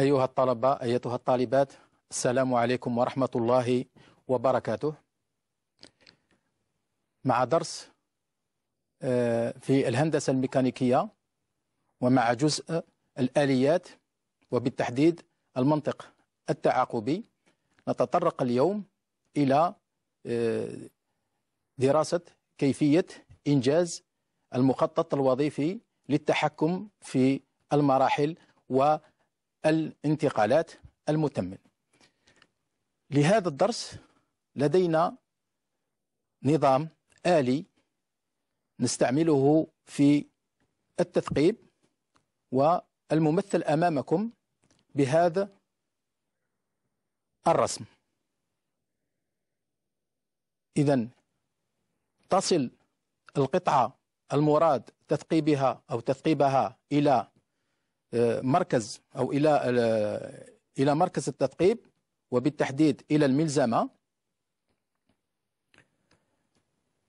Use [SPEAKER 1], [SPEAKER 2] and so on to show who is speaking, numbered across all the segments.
[SPEAKER 1] أيها الطلبة أيتها الطالبات السلام عليكم ورحمة الله وبركاته مع درس آه، في الهندسة الميكانيكية ومع جزء الآليات وبالتحديد المنطق التعاقبي نتطرق اليوم إلى آه، دراسة كيفية إنجاز المخطط الوظيفي للتحكم في المراحل و الانتقالات المتمم لهذا الدرس لدينا نظام آلي نستعمله في التثقيب والممثل أمامكم بهذا الرسم إذا تصل القطعة المراد تثقيبها أو تثقيبها إلى مركز أو إلى إلى مركز التثقيب وبالتحديد إلى الملزمة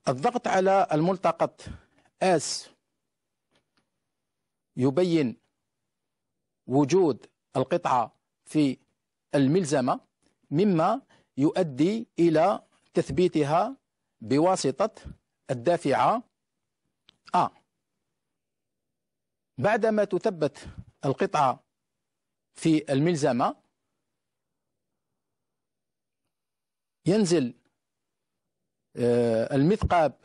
[SPEAKER 1] الضغط على الملتقط اس يبين وجود القطعه في الملزمه مما يؤدي الى تثبيتها بواسطه الدافعه ا بعدما تثبت القطعة في الملزمة ينزل آه، المثقاب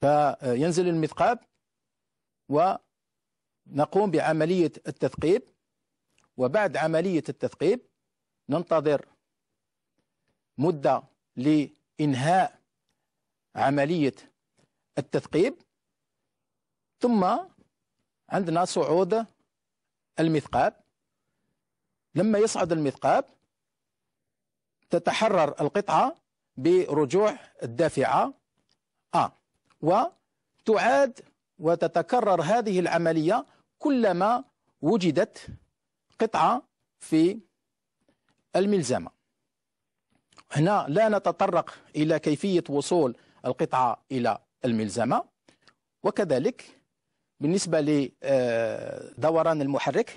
[SPEAKER 1] فينزل المثقاب ونقوم بعملية التثقيب وبعد عملية التثقيب ننتظر مدة لإنهاء عملية التثقيب ثم عندنا صعود المثقاب لما يصعد المثقاب تتحرر القطعة برجوع الدافعة A وتعاد وتتكرر هذه العملية كلما وجدت قطعة في الملزمة هنا لا نتطرق إلى كيفية وصول القطعة إلى الملزمة وكذلك بالنسبة لدوران آه، المحرك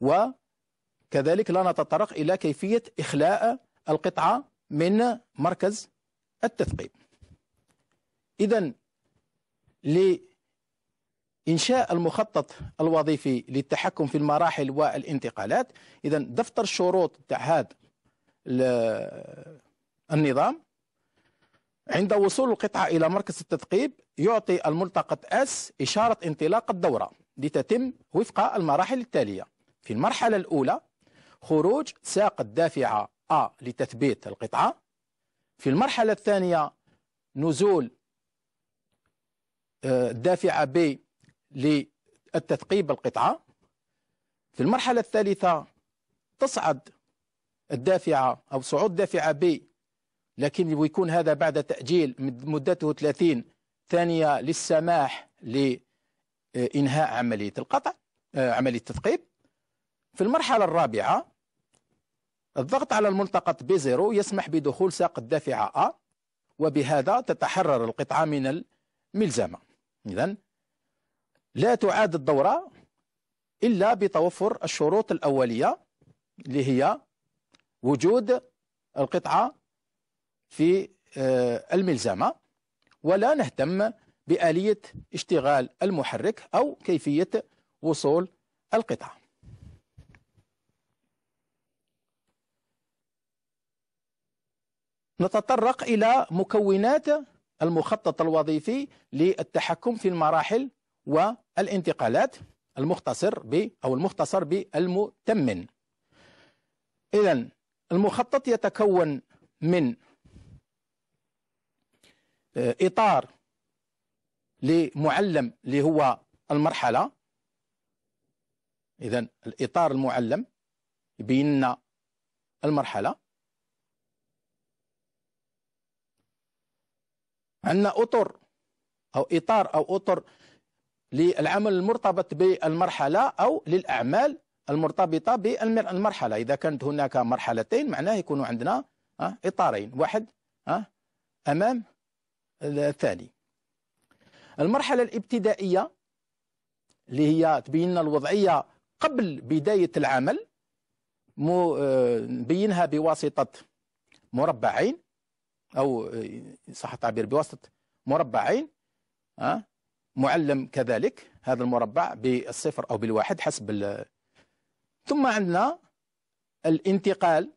[SPEAKER 1] وكذلك لا نتطرق إلى كيفية إخلاء القطعة من مركز التثقيب إذا لإنشاء المخطط الوظيفي للتحكم في المراحل والانتقالات إذا دفتر الشروط تاع هذا النظام عند وصول القطعة إلى مركز التثقيب يعطي الملتقط S إشارة انطلاق الدورة لتتم وفق المراحل التالية في المرحلة الأولى خروج ساق الدافعة A لتثبيت القطعة في المرحلة الثانية نزول آه، الدافعة B للتثقيب القطعة في المرحلة الثالثة تصعد الدافعة أو صعود دافعة B لكن ويكون هذا بعد تأجيل مدته 30 ثانية للسماح لإنهاء عملية القطع آه، عملية التثقيب في المرحلة الرابعة الضغط على الملتقط B0 يسمح بدخول ساق الدافعة أ وبهذا تتحرر القطعة من الملزمة إذا لا تعاد الدورة إلا بتوفر الشروط الأولية اللي هي وجود القطعة في آه، الملزمة ولا نهتم بآلية اشتغال المحرك أو كيفية وصول القطع نتطرق إلى مكونات المخطط الوظيفي للتحكم في المراحل والانتقالات المختصر ب أو المختصر بالمتمن إذا المخطط يتكون من آه، إطار لمعلم اللي هو المرحلة إذا الإطار المعلم يبين لنا المرحلة عندنا أطر أو إطار أو أطر للعمل المرتبط بالمرحلة أو للأعمال المرتبطة بالمرحلة إذا كانت هناك مرحلتين معناه يكون عندنا آه، إطارين واحد آه، أمام الثاني المرحلة الابتدائية اللي هي تبين الوضعية قبل بداية العمل نبينها بواسطة مربعين أو صح التعبير بواسطة مربعين معلم كذلك هذا المربع بالصفر أو بالواحد حسب ثم عندنا الانتقال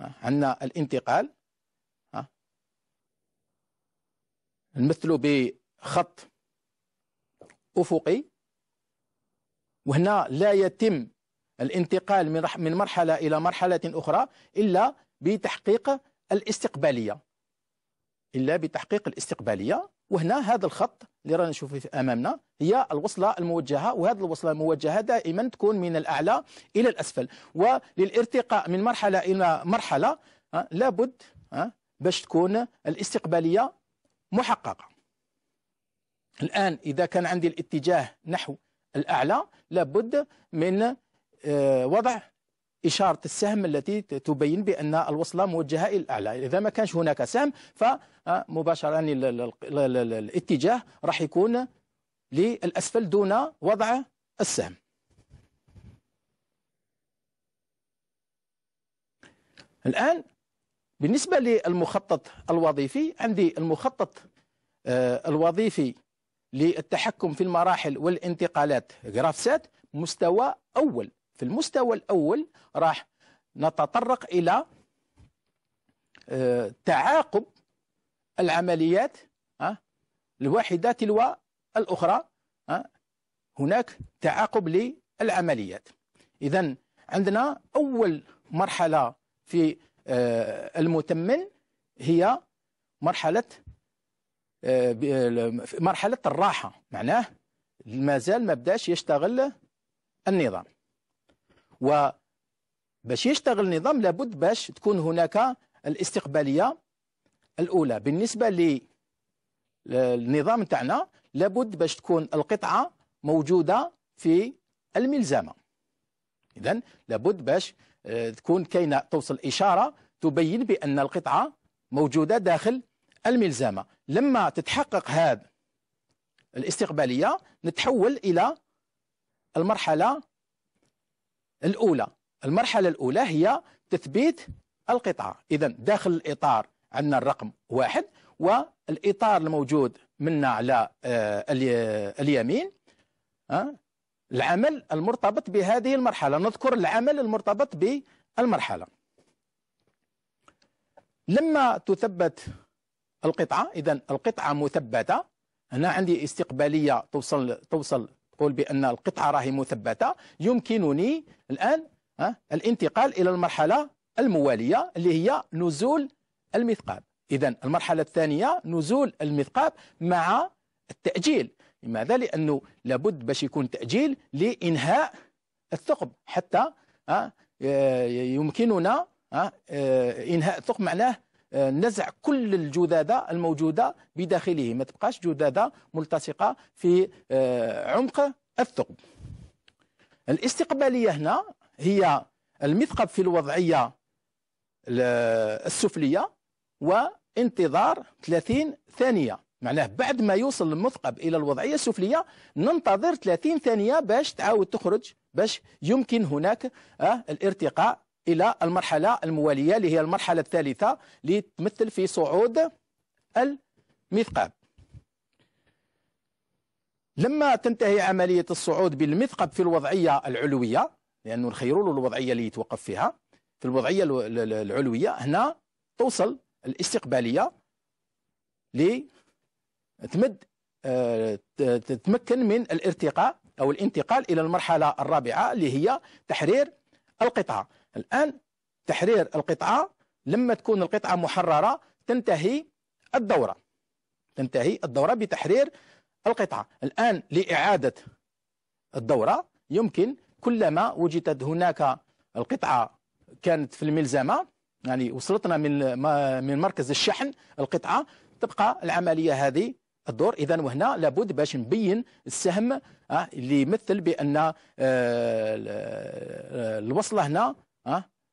[SPEAKER 1] عندنا الانتقال نمثلو بخط افقي وهنا لا يتم الانتقال من من مرحله الى مرحله اخرى الا بتحقيق الاستقباليه الا بتحقيق الاستقباليه وهنا هذا الخط اللي رانا نشوفه امامنا هي الوصله الموجهه وهذه الوصله الموجهه دائما تكون من الاعلى الى الاسفل وللارتقاء من مرحله الى مرحله آه، لابد آه، باش تكون الاستقباليه محققة الآن إذا كان عندي الاتجاه نحو الأعلى لابد من آه، وضع إشارة السهم التي تبين بأن الوصلة موجهة إلى الأعلى إذا ما كانش هناك سهم فمباشرة آه، الاتجاه راح يكون للأسفل دون وضع السهم الآن بالنسبة للمخطط الوظيفي عندي المخطط آه، الوظيفي للتحكم في المراحل والانتقالات جرافسات مستوى أول في المستوى الأول راح نتطرق إلى آه، تعاقب العمليات آه، الواحدة تلو الأخرى هناك تعاقب للعمليات إذا عندنا أول مرحلة في آه، المتمن هي مرحلة آه، مرحلة الراحة معناه مازال ما بداش يشتغل النظام و باش يشتغل النظام لابد باش تكون هناك الاستقبالية الأولى بالنسبة للنظام تاعنا لابد باش تكون القطعة موجودة في الملزمة إذا لابد باش آه، تكون كاينه توصل اشاره تبين بان القطعه موجوده داخل الملزمه لما تتحقق هذا الاستقباليه نتحول الى المرحله الاولى المرحله الاولى هي تثبيت القطعه اذا داخل الاطار عندنا الرقم واحد والاطار الموجود منا على آه، اليمين آه، العمل المرتبط بهذه المرحلة نذكر العمل المرتبط بالمرحلة لما تثبت القطعة إذا القطعة مثبتة هنا عندي استقبالية توصل توصل تقول بأن القطعة راهي مثبتة يمكنني الآن الانتقال إلى المرحلة الموالية اللي هي نزول المثقاب إذا المرحلة الثانية نزول المثقاب مع التأجيل لماذا؟ لأنه لابد باش يكون تأجيل لإنهاء الثقب حتى آه، يمكننا آه، آه، إنهاء الثقب معناه نزع كل الجذاذة الموجودة بداخله ما تبقاش جذاذة ملتصقة في عمق الثقب الاستقبالية هنا هي المثقب في الوضعية السفلية وانتظار 30 ثانية معناه بعد ما يوصل المثقب الى الوضعيه السفليه ننتظر 30 ثانيه باش تعاود تخرج باش يمكن هناك آه الارتقاء الى المرحله المواليه اللي هي المرحله الثالثه اللي تمثل في صعود المثقب لما تنتهي عمليه الصعود بالمثقب في الوضعيه العلويه لانه نخيروا له الوضعيه اللي يتوقف فيها في الوضعيه العلويه هنا توصل الاستقباليه تمد آه، تتمكن من الارتقاء أو الانتقال إلى المرحلة الرابعة اللي هي تحرير القطعة الآن تحرير القطعة لما تكون القطعة محررة تنتهي الدورة تنتهي الدورة بتحرير القطعة الآن لإعادة الدورة يمكن كلما وجدت هناك القطعة كانت في الملزمة يعني وصلتنا من من مركز الشحن القطعة تبقى العملية هذه الدور اذا وهنا لابد باش نبين السهم آه، اللي يمثل بان آه، آه، الوصله هنا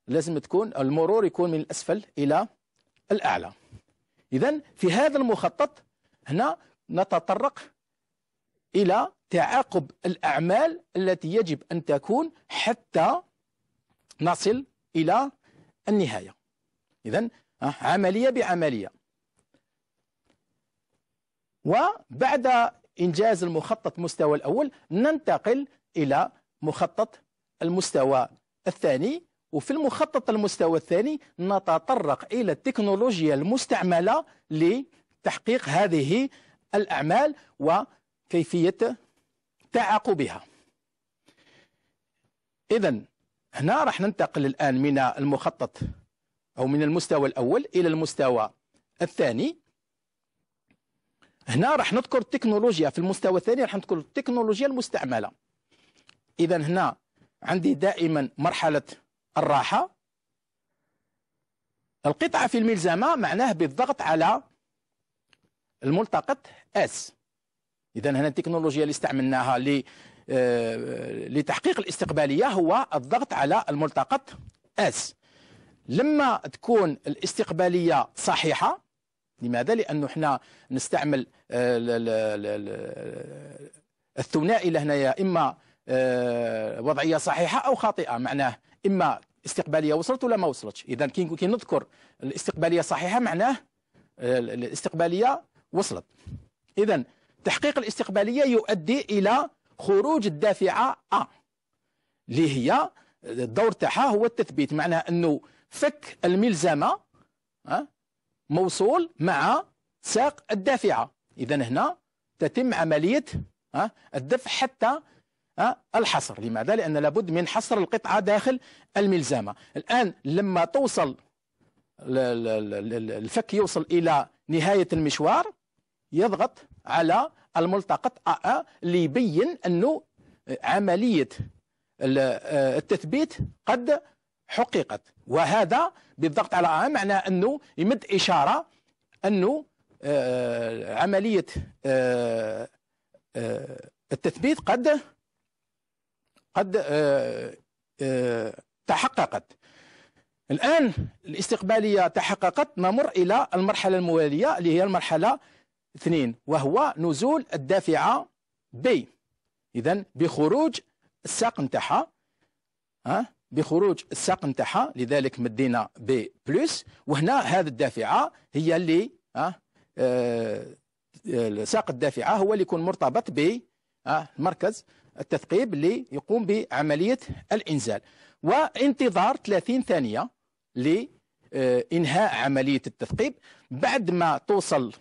[SPEAKER 1] لازم تكون المرور يكون من الاسفل الى الاعلى اذا في هذا المخطط هنا نتطرق الى تعاقب الاعمال التي يجب ان تكون حتى نصل الى النهايه اذا عمليه بعمليه وبعد إنجاز المخطط مستوى الأول ننتقل إلى مخطط المستوى الثاني وفي المخطط المستوى الثاني نتطرق إلى التكنولوجيا المستعملة لتحقيق هذه الأعمال وكيفية تعاقبها إذا هنا راح ننتقل الآن من المخطط أو من المستوى الأول إلى المستوى الثاني هنا راح نذكر التكنولوجيا في المستوى الثاني راح نذكر التكنولوجيا المستعمله اذا هنا عندي دائما مرحله الراحه القطعه في الملزمه معناه بالضغط على الملتقط اس اذا هنا التكنولوجيا اللي استعملناها ل آه، لتحقيق الاستقباليه هو الضغط على الملتقط اس لما تكون الاستقباليه صحيحه لماذا؟ لأنه احنا نستعمل آه، الثنائي لهنا يا إما آه، وضعية صحيحة أو خاطئة معناه إما استقبالية وصلت ولا ما وصلتش إذا كي نذكر الاستقبالية صحيحة معناه آه، الاستقبالية وصلت إذا تحقيق الاستقبالية يؤدي إلى خروج الدافعة أ اللي هي الدور تاعها هو التثبيت معناها أنه فك الملزمة موصول مع ساق الدافعة إذا هنا تتم عملية الدفع حتى الحصر لماذا؟ لأن لابد من حصر القطعة داخل الملزمة الآن لما توصل الفك يوصل إلى نهاية المشوار يضغط على الملتقط أ اللي يبين أنه عملية آه، التثبيت قد حققت وهذا بالضغط على ا آه، معناه انه يمد اشاره انه آه، عمليه آه، التثبيت قد قد تحققت الآن الاستقبالية تحققت نمر إلى المرحلة الموالية اللي هي المرحلة اثنين وهو نزول الدافعة بي إذا بخروج الساق نتاعها ها بخروج الساق نتاعها لذلك مدينا بي بلس وهنا هذه الدافعه هي اللي أه, آه، ساق الدافعه هو اللي يكون مرتبط ب آه، مركز التثقيب اللي يقوم بعمليه الانزال وانتظار 30 ثانيه لانهاء آه، عمليه التثقيب بعد ما توصل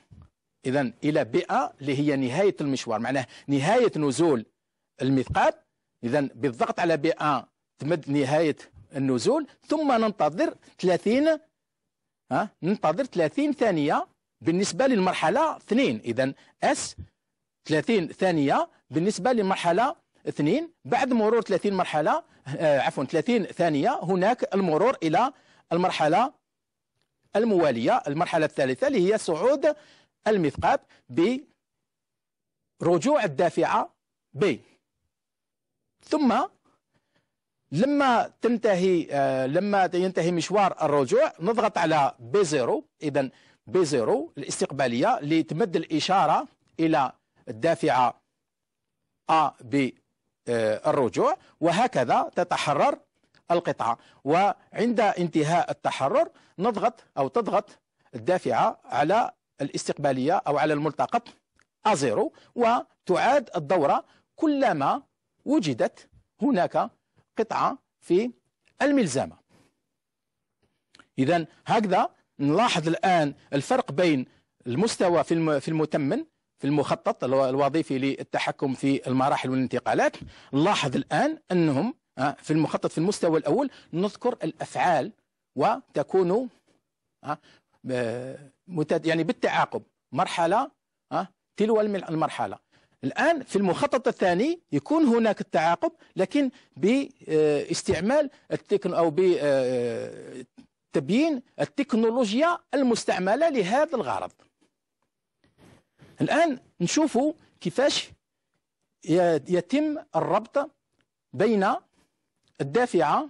[SPEAKER 1] اذا الى بيئه اللي هي نهايه المشوار معناه نهايه نزول المثقال اذا بالضغط على بيئه تمد نهاية النزول ثم ننتظر 30 ها ننتظر 30 ثانية بالنسبة للمرحلة 2 إذا اس 30 ثانية بالنسبة للمرحلة 2 بعد مرور 30 مرحلة آه عفوا 30 ثانية هناك المرور إلى المرحلة الموالية المرحلة الثالثة اللي هي صعود المثقاب برجوع الدافعة ب ثم لما تنتهي آه، لما ينتهي مشوار الرجوع نضغط على بي زيرو اذا بي زيرو الاستقباليه لتمد الاشاره الى الدافعه ا آه، ب الرجوع وهكذا تتحرر القطعه وعند انتهاء التحرر نضغط او تضغط الدافعه على الاستقباليه او على الملتقط ا زيرو وتعاد الدوره كلما وجدت هناك قطعة في الملزمة إذا هكذا نلاحظ الآن الفرق بين المستوى في المتمن في المخطط الوظيفي للتحكم في المراحل والانتقالات نلاحظ الآن أنهم آه، في المخطط في المستوى الأول نذكر الأفعال وتكون آه، يعني بالتعاقب مرحلة آه، تلو المرحلة الآن في المخطط الثاني يكون هناك التعاقب لكن باستعمال التكن أو بتبيين التكنولوجيا المستعملة لهذا الغرض الآن نشوفوا كيفاش يتم الربط بين الدافعة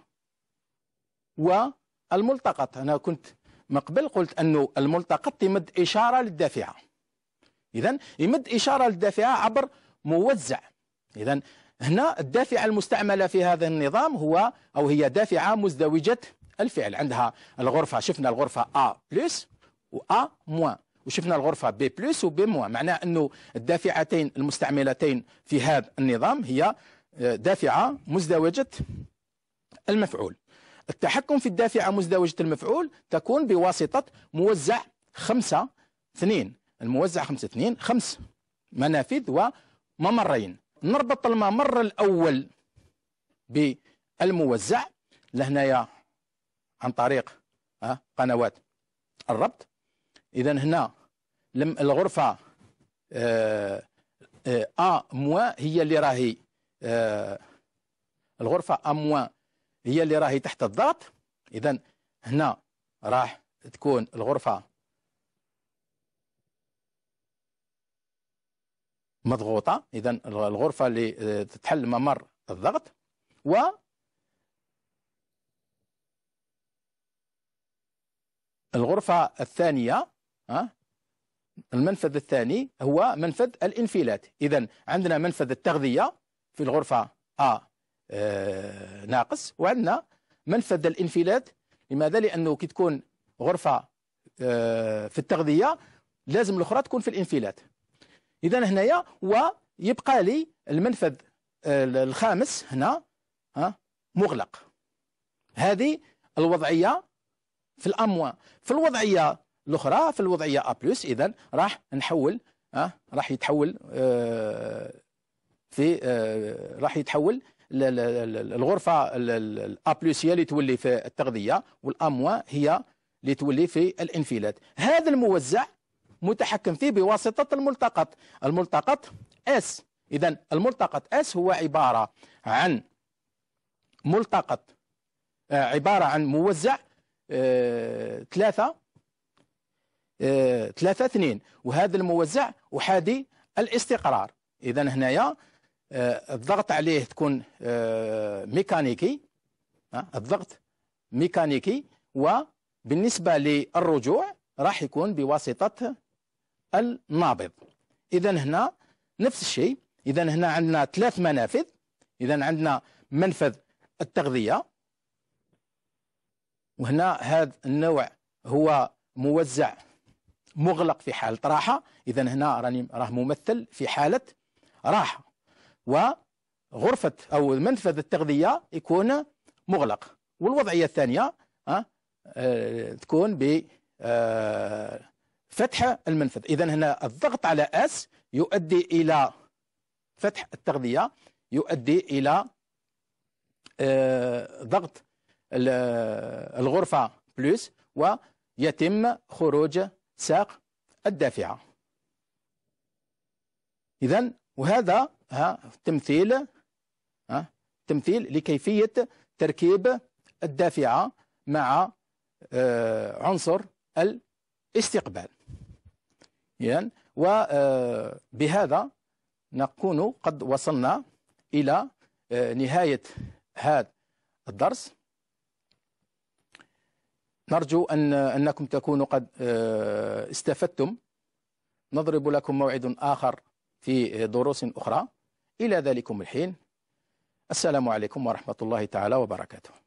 [SPEAKER 1] والملتقط أنا كنت مقبل قبل قلت أنه الملتقط يمد إشارة للدافعة إذا يمد إشارة للدافعة عبر موزع إذا هنا الدافعة المستعملة في هذا النظام هو أو هي دافعة مزدوجة الفعل عندها الغرفة شفنا الغرفة A بلس و A موان وشفنا الغرفة B بلس و B موان معناه أنه الدافعتين المستعملتين في هذا النظام هي آه، دافعة مزدوجة المفعول التحكم في الدافعة مزدوجة المفعول تكون بواسطة موزع خمسة اثنين الموزع 5 2 خمس منافذ وممرين نربط الممر الأول بالموزع لهنايا عن طريق آه، قنوات الربط إذا هنا الغرفة آه، آه، أ موا هي اللي راهي الغرفة أ موا هي اللي راهي تحت الضغط إذا هنا راح تكون الغرفة مضغوطه اذا الغرفه اللي آه، تحل ممر الضغط و الغرفه الثانيه آه، المنفذ الثاني هو منفذ الانفلات اذا عندنا منفذ التغذيه في الغرفه ا آه، ناقص وعندنا منفذ الانفلات لماذا لانه كي تكون غرفه في التغذيه لازم الاخرى تكون في الانفلات اذا هنايا ويبقى لي المنفذ آه، الخامس هنا ها مغلق هذه الوضعيه في الاموان في الوضعيه الاخرى في الوضعيه ا بلس اذا راح نحول ها آه، راح يتحول آه، في راح يتحول الغرفه ا بلس هي اللي تولي في التغذيه والاموا هي اللي تولي في الانفلات هذا الموزع متحكم فيه بواسطة الملتقط الملتقط اس إذا الملتقط اس هو عبارة عن ملتقط آه، عبارة عن موزع آه، ثلاثة آه، ثلاثة اثنين وهذا الموزع أحادي الاستقرار إذا هنايا الضغط عليه تكون ميكانيكي الضغط ميكانيكي وبالنسبة للرجوع راح يكون بواسطة النابض إذا هنا نفس الشيء إذا هنا عندنا ثلاث منافذ إذا عندنا منفذ التغذية وهنا هذا النوع هو موزع مغلق في حالة راحة إذا هنا راني راه ممثل في حالة راحة وغرفة أو منفذ التغذية يكون مغلق والوضعية الثانية أه تكون ب أه فتح المنفذ إذا هنا الضغط على أس يؤدي إلى فتح التغذية يؤدي إلى آه، ضغط الغرفة بلس ويتم خروج ساق الدافعة إذا وهذا تمثيل تمثيل لكيفية تركيب الدافعة مع آه، عنصر ال استقبال يعني وبهذا آه، نكون قد وصلنا إلى آه، نهاية هذا الدرس نرجو أن أنكم تكونوا قد آه، استفدتم نضرب لكم موعد آخر في دروس أخرى إلى ذلكم الحين السلام عليكم ورحمة الله تعالى وبركاته